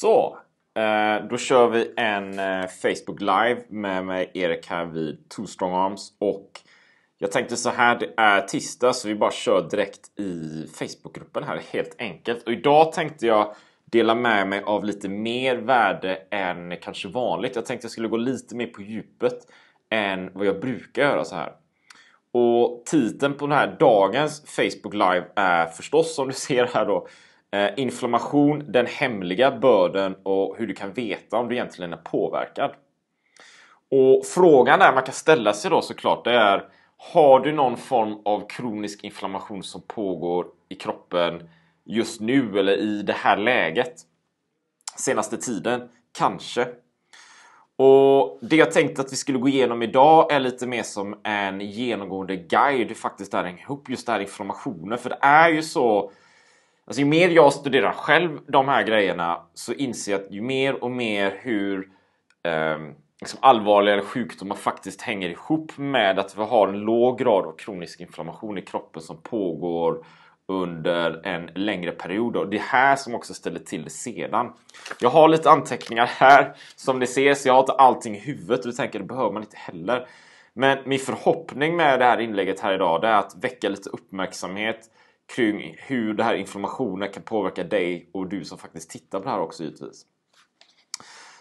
Så, eh, då kör vi en eh, Facebook Live med mig, Erik här vid Two Strong Arms. Och jag tänkte så här, det är tisdag så vi bara kör direkt i Facebookgruppen här helt enkelt. Och idag tänkte jag dela med mig av lite mer värde än kanske vanligt. Jag tänkte jag skulle gå lite mer på djupet än vad jag brukar göra så här. Och titeln på den här dagens Facebook Live är förstås som du ser här då Eh, inflammation, den hemliga börden och hur du kan veta om du egentligen är påverkad. Och frågan där man kan ställa sig då såklart det är Har du någon form av kronisk inflammation som pågår i kroppen just nu eller i det här läget? Senaste tiden? Kanske. Och Det jag tänkte att vi skulle gå igenom idag är lite mer som en genomgående guide hur faktiskt det här hänger ihop just det där inflammationen. För det är ju så Alltså ju mer jag studerar själv de här grejerna så inser jag att ju mer och mer hur eh, liksom allvarliga sjukdomar faktiskt hänger ihop med att vi har en låg grad av kronisk inflammation i kroppen som pågår under en längre period. Och det är här som också ställer till det sedan. Jag har lite anteckningar här som ni ser, så jag har inte allting i huvudet och tänker det behöver man inte heller. Men min förhoppning med det här inlägget här idag är att väcka lite uppmärksamhet kring hur den här informationen kan påverka dig och du som faktiskt tittar på det här också givetvis.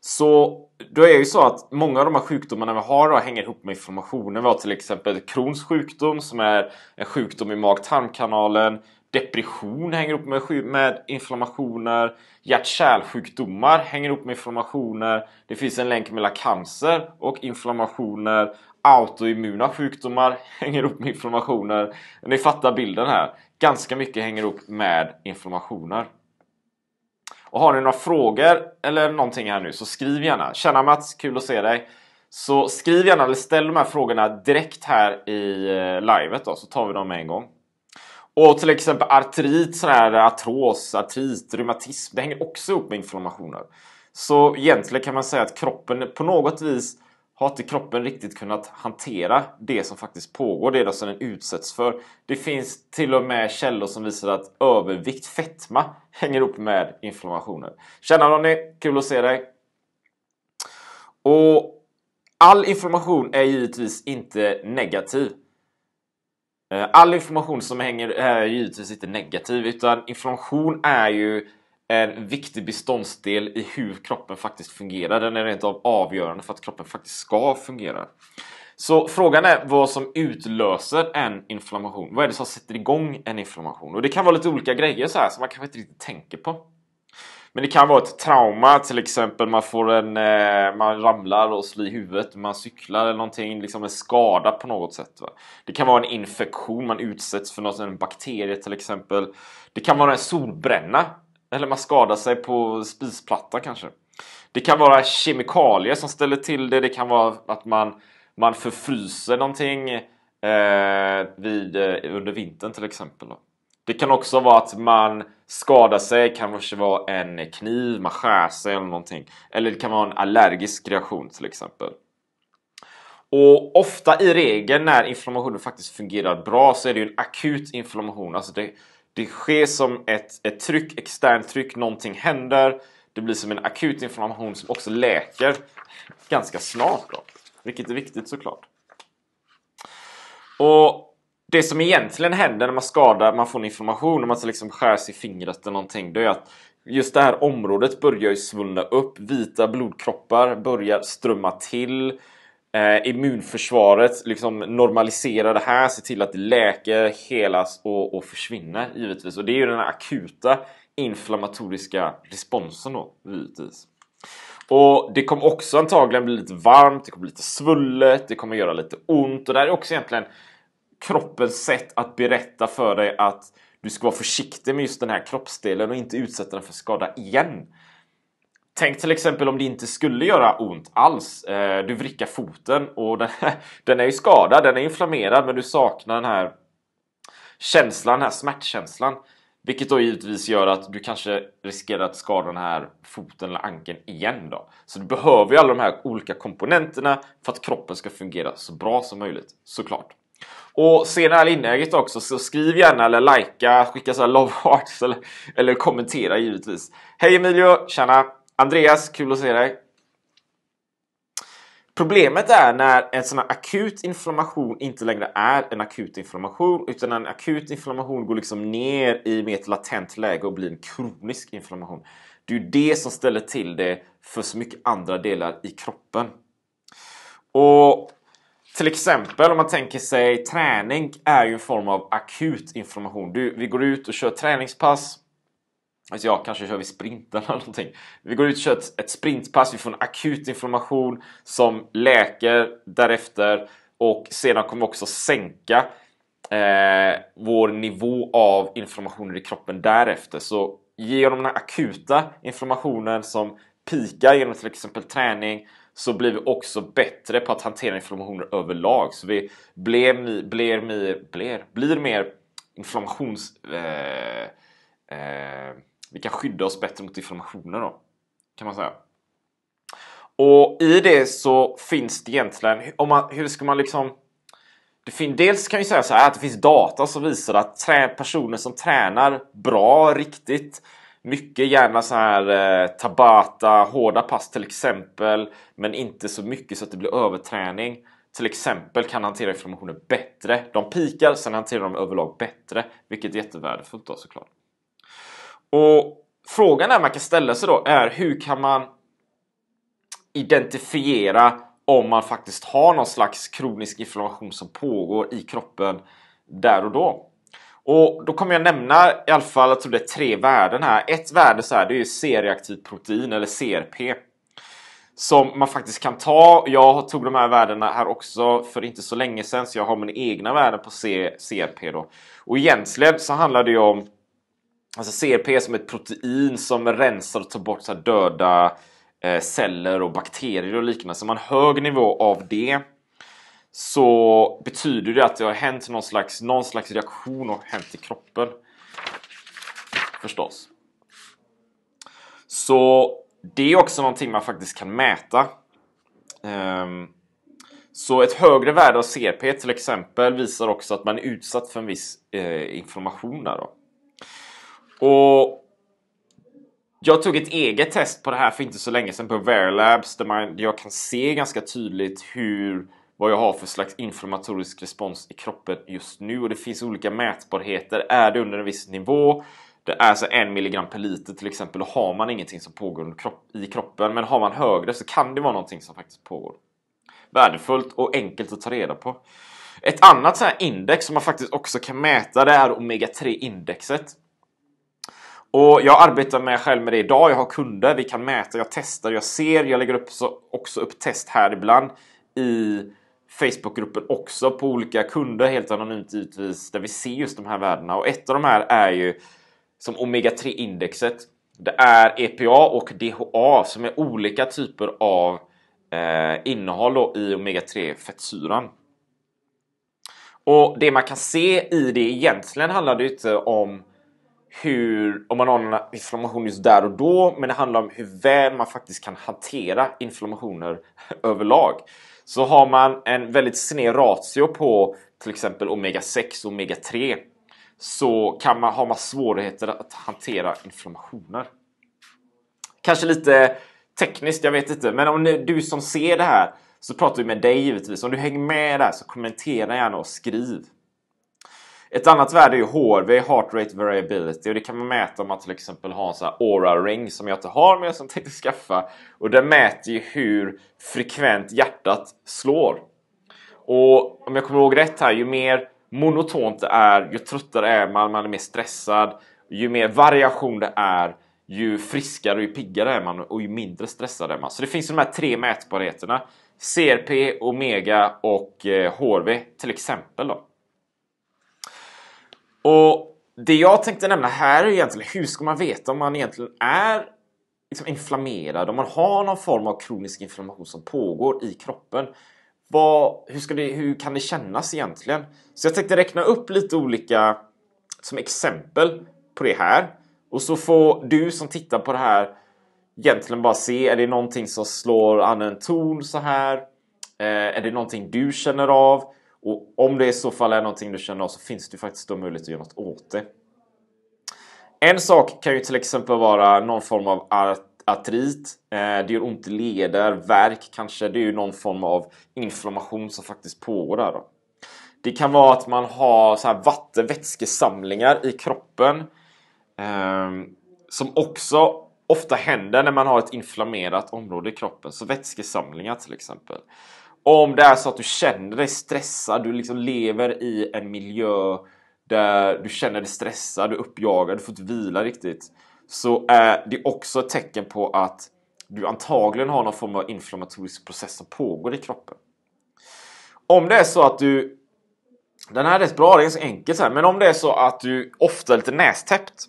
Så då är det ju så att många av de här sjukdomarna vi har då hänger ihop med informationen. Vi har till exempel Crohns sjukdom som är en sjukdom i mag-tarmkanalen. Depression hänger ihop med, med inflammationer. Hjärt-kärlsjukdomar hänger ihop med inflammationer. Det finns en länk mellan cancer och inflammationer autoimmuna sjukdomar hänger ihop med inflammationer. Ni fattar bilden här. Ganska mycket hänger ihop med inflammationer. Och har ni några frågor eller någonting här nu så skriv gärna. Tjena Mats, kul att se dig. Så skriv gärna eller ställ de här frågorna direkt här i eh, livet då så tar vi dem med en gång. Och till exempel artrit, sån artros, artrit, reumatism. Det hänger också ihop med inflammationer. Så egentligen kan man säga att kroppen på något vis har inte kroppen riktigt kunnat hantera det som faktiskt pågår, det som den utsätts för. Det finns till och med källor som visar att övervikt, fetma, hänger ihop med inflammationer. Tjena Ronny! Kul att se dig! Och all information är givetvis inte negativ. Eh, all information som hänger är givetvis inte negativ utan information är ju är en viktig beståndsdel i hur kroppen faktiskt fungerar. Den är rent av avgörande för att kroppen faktiskt ska fungera. Så frågan är vad som utlöser en inflammation. Vad är det som sätter igång en inflammation? Och det kan vara lite olika grejer så här som man kanske inte riktigt tänker på. Men det kan vara ett trauma, till exempel man får en... Eh, man ramlar och slår i huvudet, man cyklar eller någonting, liksom en skada på något sätt. Va? Det kan vara en infektion, man utsätts för något, en bakterie till exempel. Det kan vara en solbränna, eller man skadar sig på spisplatta kanske. Det kan vara kemikalier som ställer till det. Det kan vara att man, man förfryser någonting eh, vid, eh, under vintern till exempel. Då. Det kan också vara att man skadar sig, Det kanske vara en kniv, man skär sig eller någonting. Eller det kan vara en allergisk reaktion till exempel. Och ofta i regel när inflammationen faktiskt fungerar bra så är det ju en akut inflammation. Alltså det, det sker som ett, ett tryck, externt tryck, någonting händer. Det blir som en akut inflammation som också läker ganska snart. Då, vilket är viktigt såklart. Och det som egentligen händer när man skadar, man får en inflammation, om man liksom skär sig i fingret eller någonting, det är att just det här området börjar ju svullna upp. Vita blodkroppar börjar strömma till eh, immunförsvaret liksom normaliserar det här, ser till att det läker, helas och, och försvinner givetvis. Och det är ju den akuta inflammatoriska responsen då givetvis. Och det kommer också antagligen bli lite varmt, det kommer bli lite svullet, det kommer göra lite ont och det här är också egentligen kroppens sätt att berätta för dig att du ska vara försiktig med just den här kroppsdelen och inte utsätta den för skada igen. Tänk till exempel om det inte skulle göra ont alls. Eh, du vrickar foten och den, den är ju skadad, den är inflammerad men du saknar den här känslan, den här smärtkänslan. Vilket då givetvis gör att du kanske riskerar att skada den här foten eller ankeln igen då. Så du behöver ju alla de här olika komponenterna för att kroppen ska fungera så bra som möjligt, såklart. Och se det här inlägget också, så skriv gärna eller likea, skicka så här love hearts eller, eller kommentera givetvis. Hej Emilio, tjena! Andreas, kul att se dig. Problemet är när en sån här akut inflammation inte längre är en akut inflammation utan en akut inflammation går liksom ner i mer ett latent läge och blir en kronisk inflammation. Det är ju det som ställer till det för så mycket andra delar i kroppen. Och till exempel om man tänker sig träning är ju en form av akut inflammation. Du, vi går ut och kör träningspass Alltså ja, kanske kör vi sprint eller någonting. Vi går ut och kör ett, ett sprintpass, vi får en akut inflammation som läker därefter och sedan kommer vi också sänka eh, vår nivå av inflammationer i kroppen därefter. Så genom den akuta inflammationen som pikar genom till exempel träning så blir vi också bättre på att hantera inflammationer överlag. Så vi blir, blir, blir, blir mer inflammations... Eh, eh, vi kan skydda oss bättre mot informationen då, kan man säga. Och i det så finns det egentligen, om man, hur ska man liksom... Det fin, dels kan vi säga så här att det finns data som visar att trä, personer som tränar bra, riktigt, mycket gärna så här eh, tabata, hårda pass till exempel, men inte så mycket så att det blir överträning. Till exempel kan hantera informationen bättre. De pikar, sen hanterar de överlag bättre, vilket är jättevärdefullt då såklart. Och frågan är man kan ställa sig då är hur kan man identifiera om man faktiskt har någon slags kronisk inflammation som pågår i kroppen där och då. Och då kommer jag nämna i alla fall, jag tror det är tre värden här. Ett värde så här, det är C-reaktivt protein eller CRP. Som man faktiskt kan ta. Jag tog de här värdena här också för inte så länge sedan så jag har mina egna värden på CRP då. Och egentligen så handlar det ju om Alltså CRP är som ett protein som rensar och tar bort så döda eh, celler och bakterier och liknande. Så man hög nivå av det så betyder det att det har hänt någon slags, någon slags reaktion har hänt i kroppen. Förstås. Så det är också någonting man faktiskt kan mäta. Um, så ett högre värde av CRP till exempel visar också att man är utsatt för en viss eh, information där då. Och jag tog ett eget test på det här för inte så länge sedan på Verilabs där man, jag kan se ganska tydligt hur vad jag har för slags inflammatorisk respons i kroppen just nu och det finns olika mätbarheter. Är det under en viss nivå? Det är alltså en milligram per liter till exempel. Då har man ingenting som pågår i kroppen, men har man högre så kan det vara någonting som faktiskt pågår. Värdefullt och enkelt att ta reda på. Ett annat så index som man faktiskt också kan mäta det är omega-3 indexet. Och jag arbetar med själv med det idag. Jag har kunder, vi kan mäta, jag testar, jag ser. Jag lägger upp också upp test här ibland i Facebookgruppen också på olika kunder helt anonymt givetvis där vi ser just de här värdena. Och ett av de här är ju som omega-3 indexet. Det är EPA och DHA som är olika typer av eh, innehåll i omega-3 fettsyran. Och det man kan se i det egentligen handlar det inte om hur, om man har en inflammation just där och då, men det handlar om hur väl man faktiskt kan hantera inflammationer överlag. Så har man en väldigt sned ratio på till exempel omega 6 och omega 3 så kan man, har man svårigheter att hantera inflammationer. Kanske lite tekniskt, jag vet inte, men om ni, du som ser det här så pratar vi med dig givetvis. Om du hänger med där så kommentera gärna och skriv. Ett annat värde är ju HRV, Heart Rate Variability, och det kan man mäta om man till exempel har en sån här Aura Ring som jag inte har men som jag tänkte skaffa. Och den mäter ju hur frekvent hjärtat slår. Och om jag kommer ihåg rätt här, ju mer monotont det är, ju tröttare är man, man är mer stressad. Ju mer variation det är, ju friskare och ju piggare är man och ju mindre stressad är man. Så det finns de här tre mätbarheterna. CRP, Omega och HRV eh, till exempel. Då. Och det jag tänkte nämna här är egentligen hur ska man veta om man egentligen är liksom inflammerad, om man har någon form av kronisk inflammation som pågår i kroppen. Vad, hur, det, hur kan det kännas egentligen? Så jag tänkte räkna upp lite olika som exempel på det här. Och så får du som tittar på det här egentligen bara se, är det någonting som slår an en ton så här? Eh, är det någonting du känner av? Och om det i så fall är någonting du känner av så finns det ju faktiskt då möjlighet att göra något åt det. En sak kan ju till exempel vara någon form av artrit. Eh, det gör ont i leder, värk kanske. Det är ju någon form av inflammation som faktiskt pågår där. Då. Det kan vara att man har så vattenvätskesamlingar i kroppen ehm, som också ofta händer när man har ett inflammerat område i kroppen, så vätskesamlingar till exempel. Om det är så att du känner dig stressad, du liksom lever i en miljö där du känner dig stressad, du är uppjagad, du får inte vila riktigt. Så är det också ett tecken på att du antagligen har någon form av inflammatorisk process som pågår i kroppen. Om det är så att du... Den här är rätt bra, det är ganska enkelt här. Men om det är så att du ofta är lite nästäppt.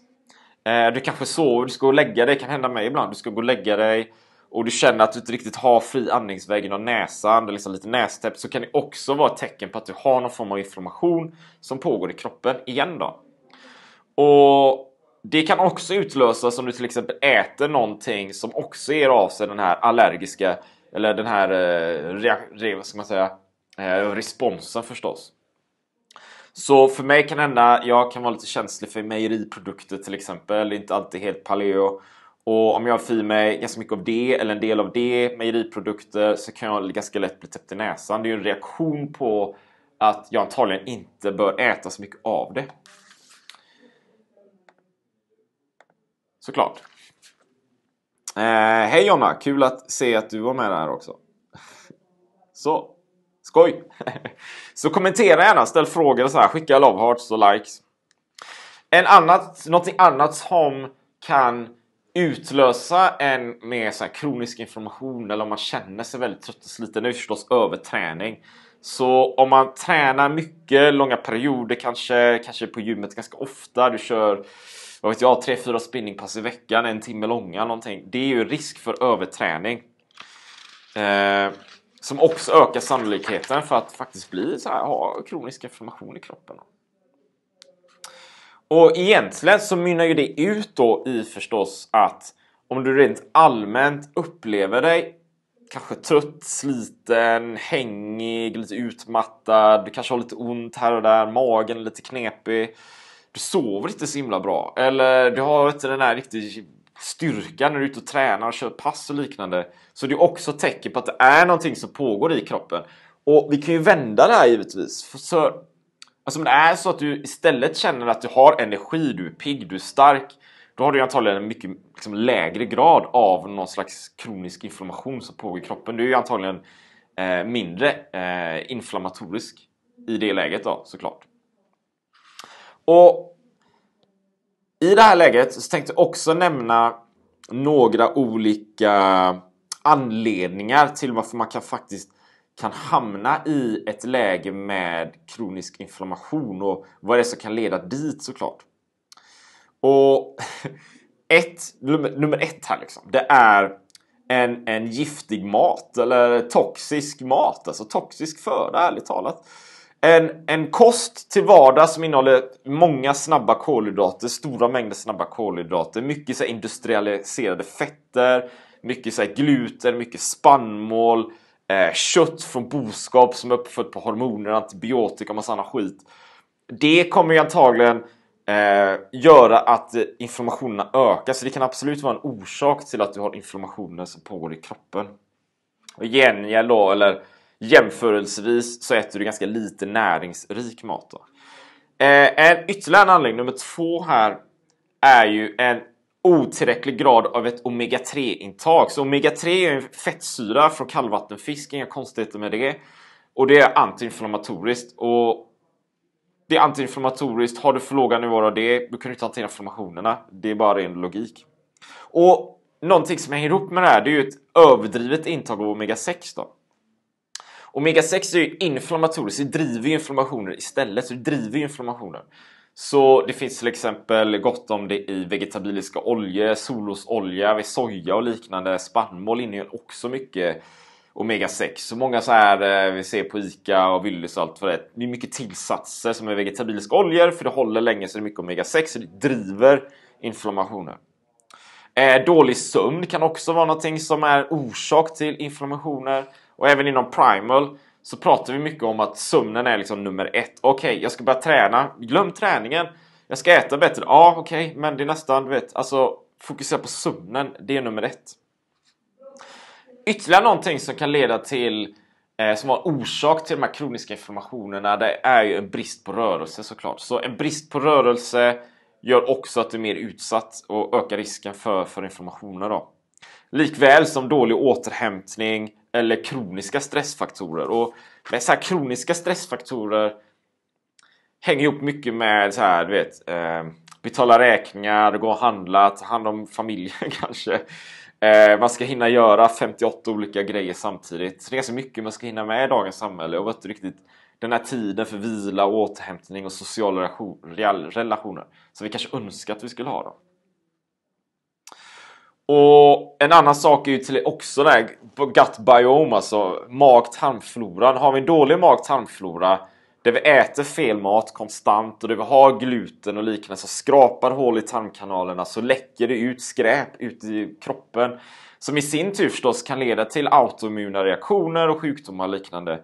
Eh, du kanske sover, du ska gå och lägga dig, det kan hända mig ibland. Du ska gå och lägga dig och du känner att du inte riktigt har fri andningsväg genom näsan, det är liksom lite nästäppt, så kan det också vara ett tecken på att du har någon form av inflammation som pågår i kroppen igen då. Och det kan också utlösas om du till exempel äter någonting som också ger av sig den här allergiska eller den här eh, vad ska man säga, eh, responsen förstås. Så för mig kan det hända, jag kan vara lite känslig för mejeriprodukter till exempel, inte alltid helt paleo och om jag får mig ganska mycket av det eller en del av det, mejeriprodukter, så kan jag ganska lätt bli täppt i näsan. Det är ju en reaktion på att jag antagligen inte bör äta så mycket av det. Såklart. Eh, hej Jonna! Kul att se att du var med här också. så, skoj! så kommentera gärna, ställ frågor och så här, skicka love hearts och likes. En annat, någonting annat som kan utlösa en med så kronisk inflammation eller om man känner sig väldigt trött och sliten, det är förstås överträning. Så om man tränar mycket, långa perioder, kanske, kanske på gymmet ganska ofta, du kör vad vet jag, 3-4 spinningpass i veckan, en timme långa någonting. Det är ju risk för överträning. Eh, som också ökar sannolikheten för att faktiskt bli så här, ha kronisk inflammation i kroppen. Och egentligen så mynnar ju det ut då i förstås att om du rent allmänt upplever dig kanske trött, sliten, hängig, lite utmattad, du kanske har lite ont här och där, magen är lite knepig. Du sover inte så himla bra eller du har inte den där riktigt styrkan när du är ute och tränar och kör pass och liknande. Så det är också tecken på att det är någonting som pågår i kroppen. Och vi kan ju vända det här givetvis. För Alltså om det är så att du istället känner att du har energi, du är pigg, du är stark. Då har du antagligen en mycket liksom, lägre grad av någon slags kronisk inflammation som pågår i kroppen. Du är antagligen eh, mindre eh, inflammatorisk i det läget då såklart. Och i det här läget så tänkte jag också nämna några olika anledningar till varför man kan faktiskt kan hamna i ett läge med kronisk inflammation och vad det är som kan leda dit såklart. Och ett, nummer, ett här liksom, det är en, en giftig mat eller toxisk mat, alltså toxisk föda ärligt talat. En, en kost till vardags som innehåller många snabba kolhydrater, stora mängder snabba kolhydrater, mycket så industrialiserade fetter, mycket så gluten, mycket spannmål, Eh, kött från boskap som är uppfött på hormoner, antibiotika och massa annan skit. Det kommer ju antagligen eh, göra att eh, inflammationerna ökar, så det kan absolut vara en orsak till att du har inflammationer som pågår i kroppen. Och gengäld då, eller jämförelsevis, så äter du ganska lite näringsrik mat. Då. Eh, en, ytterligare en anledning, nummer två här, är ju en otillräcklig grad av ett omega-3-intag. Så omega-3 är en fettsyra från kallvattenfisk, inga konstigheter med det. Och det är antiinflammatoriskt. Och det är antiinflammatoriskt, har du för låga nivåer av det, du kan inte hantera inflammationerna. Det är bara ren logik. Och någonting som hänger ihop med det här, det är ju ett överdrivet intag av omega-6 då. Omega-6 är ju inflammatoriskt, det driver ju inflammationer istället, så det driver ju inflammationer. Så det finns till exempel gott om det i vegetabiliska oljor, solrosolja, soja och liknande. Spannmål innehåller också mycket Omega 6. Så många så här eh, vi ser på ICA och Willys och allt för det. Det är mycket tillsatser som är vegetabiliska oljor för det håller länge så det är mycket Omega 6 så det driver inflammationer. Eh, dålig sömn kan också vara någonting som är orsak till inflammationer och även inom primal så pratar vi mycket om att sömnen är liksom nummer ett. Okej, okay, jag ska börja träna. Glöm träningen. Jag ska äta bättre. Ja, okej, okay, men det är nästan, du vet, alltså fokusera på sömnen. Det är nummer ett. Ytterligare någonting som kan leda till eh, som var orsak till de här kroniska inflammationerna det är ju en brist på rörelse såklart. Så en brist på rörelse gör också att du är mer utsatt och ökar risken för, för inflammationer då likväl som dålig återhämtning eller kroniska stressfaktorer. Och med så här kroniska stressfaktorer hänger ihop mycket med så här, du vet, eh, betala räkningar, gå och handla, ta hand om familjen kanske. Eh, man ska hinna göra 58 olika grejer samtidigt. Så det är ganska mycket man ska hinna med i dagens samhälle och inte riktigt den här tiden för vila, återhämtning och sociala relationer som vi kanske önskar att vi skulle ha. Då. Och en annan sak är ju till också det här gut biome, alltså mag-tarmfloran. Har vi en dålig mag-tarmflora där vi äter fel mat konstant och där vi har gluten och liknande som skrapar hål i tarmkanalerna så läcker det ut skräp ut i kroppen som i sin tur förstås kan leda till autoimmuna reaktioner och sjukdomar och liknande.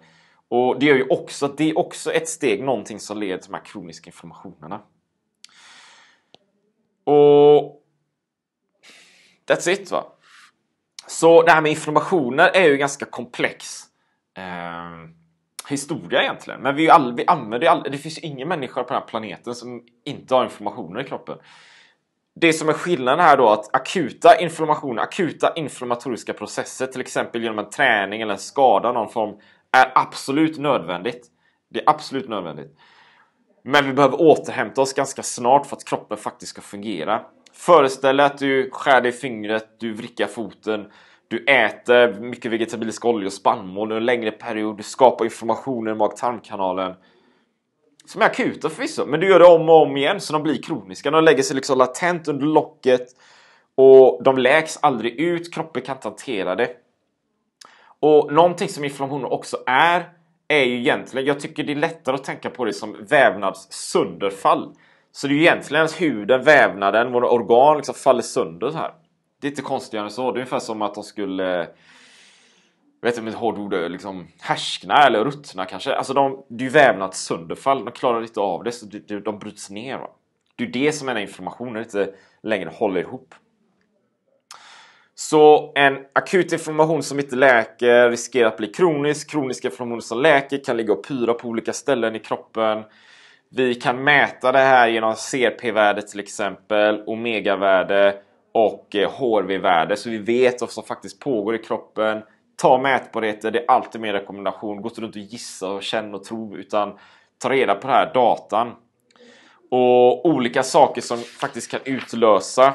Och det gör ju också att det är också ett steg, någonting som leder till de här kroniska inflammationerna. Och That's it va. Så det här med informationer är ju en ganska komplex eh, historia egentligen. Men vi, all, vi använder all, det finns ju ingen människa på den här planeten som inte har informationer i kroppen. Det som är skillnaden här då att akuta inflammationer, akuta inflammatoriska processer, till exempel genom en träning eller en skada någon form, är absolut nödvändigt. Det är absolut nödvändigt. Men vi behöver återhämta oss ganska snart för att kroppen faktiskt ska fungera. Föreställ dig att du skär dig i fingret, du vrickar foten, du äter mycket vegetabilisk olja och spannmål under en längre period, du skapar inflammationer i mag-tarmkanalen. Som är akuta förvisso, men du gör det om och om igen så de blir kroniska. De lägger sig liksom latent under locket och de läks aldrig ut, kroppen kan inte hantera det. Och någonting som inflammationer också är, är ju egentligen, jag tycker det är lättare att tänka på det som sönderfall. Så det är ju egentligen huden, vävnaden, våra organ liksom faller sönder så här. Det är inte konstigare än så. Det är ungefär som att de skulle jag vet inte om ett hårt ord liksom härskna eller ruttna kanske. Alltså de, det är ju vävnads sönderfall. De klarar inte av det så de, de bryts ner. Va? Det är det som är den informationen inte längre håller ihop. Så en akut inflammation som inte läker riskerar att bli kronisk. Kroniska inflammation som läker kan ligga och pyra på olika ställen i kroppen. Vi kan mäta det här genom CP-värde till exempel, omega-värde och HRV-värde. Eh, så vi vet vad som faktiskt pågår i kroppen. Ta mätbarheter, det är alltid min rekommendation. Gå inte runt och gissa och känna och tro utan ta reda på den här datan. Och olika saker som faktiskt kan utlösa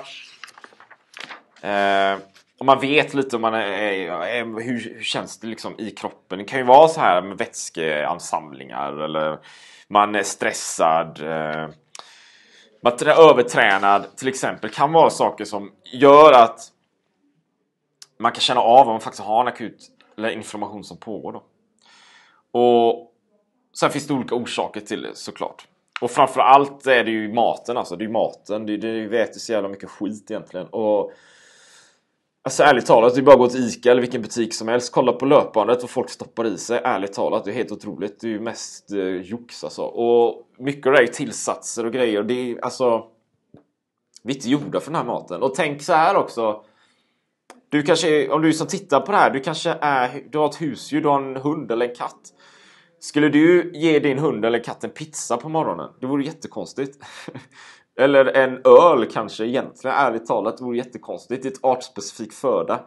eh, om man vet lite om man är, hur, hur känns det liksom i kroppen. Det kan ju vara så här med vätskeansamlingar eller man är stressad. Eh, man är övertränad till exempel kan vara saker som gör att man kan känna av om man faktiskt har en akut inflammation som pågår. Då. Och Sen finns det olika orsaker till det såklart. Och framförallt är det ju maten alltså. Det är ju maten. Det, det, vi äter så jävla mycket skit egentligen. Och Alltså ärligt talat, det är bara att gå till ICA eller vilken butik som helst, kolla på löpbandet och folk stoppar i sig. Ärligt talat, det är helt otroligt. Det är ju mest eh, jox alltså. Och mycket av det är tillsatser och grejer. Det är alltså... Vi är inte gjorda för den här maten. Och tänk så här också. Du kanske, om du som tittar på det här, du kanske är, du har ett husdjur, du har en hund eller en katt. Skulle du ge din hund eller katt en pizza på morgonen? Det vore jättekonstigt. Eller en öl kanske egentligen, ärligt talat. Det vore jättekonstigt. Det är ett artspecifik föda.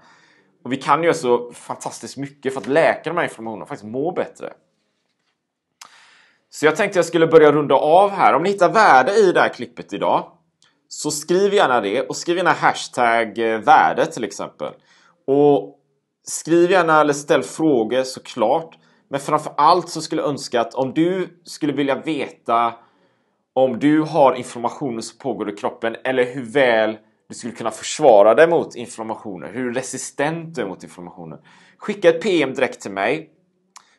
Och vi kan ju så fantastiskt mycket för att läka de här informationerna och faktiskt må bättre. Så jag tänkte jag skulle börja runda av här. Om ni hittar värde i det här klippet idag så skriv gärna det och skriv gärna hashtag eh, värde till exempel. Och skriv gärna eller ställ frågor såklart. Men framför allt så skulle jag önska att om du skulle vilja veta om du har inflammation som pågår i kroppen eller hur väl du skulle kunna försvara dig mot inflammationer, hur resistent du är mot inflammationer. Skicka ett PM direkt till mig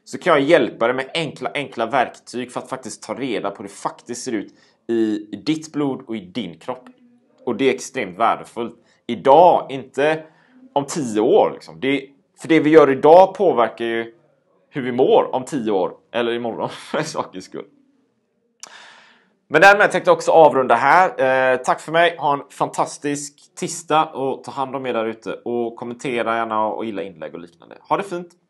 så kan jag hjälpa dig med enkla, enkla verktyg för att faktiskt ta reda på hur det faktiskt ser ut i, ditt blod och i din kropp. Och det är extremt värdefullt. Idag, inte om tio år. Liksom. Det, för det vi gör idag påverkar ju hur vi mår om tio år eller imorgon för sakens skull. Men därmed tänkte jag också avrunda här. Eh, tack för mig. Ha en fantastisk tisdag och ta hand om er där ute och kommentera gärna och gilla inlägg och liknande. Ha det fint!